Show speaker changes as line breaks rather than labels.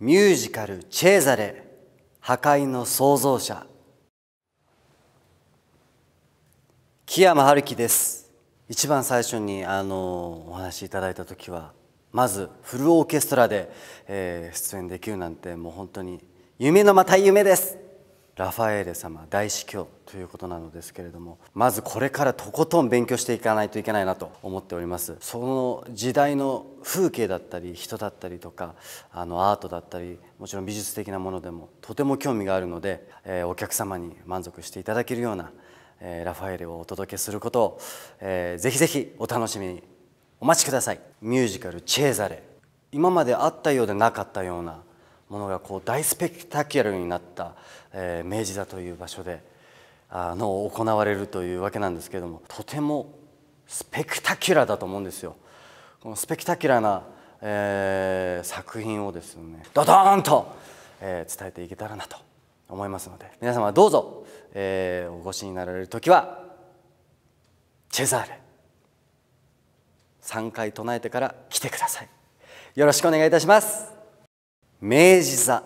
ミュージカル「チェーザレ破壊の創造者」木山春樹です一番最初にあのお話しいただいた時はまずフルオーケストラで、えー、出演できるなんてもう本当に夢のまた夢ですラファエーレ様大司教ということなのですけれどもまずこれからとことん勉強していかないといけないなと思っておりますその時代の風景だったり人だったりとかあのアートだったりもちろん美術的なものでもとても興味があるので、えー、お客様に満足していただけるような、えー、ラファエーレをお届けすることを、えー、ぜひぜひお楽しみにお待ちくださいミュージカル「チェーザレ」今まであったようでなかったようなものがこう大スペクタキュラルになった、えー、明治座という場所であの行われるというわけなんですけれどもとてもスペクタキュラーだと思うんですよ。このスペクタキュラーな、えー、作品をですねドドーンと、えー、伝えていけたらなと思いますので皆様どうぞ、えー、お越しになられる時はチェザーレ3回唱えてから来てください。よろしくお願いいたします。明治座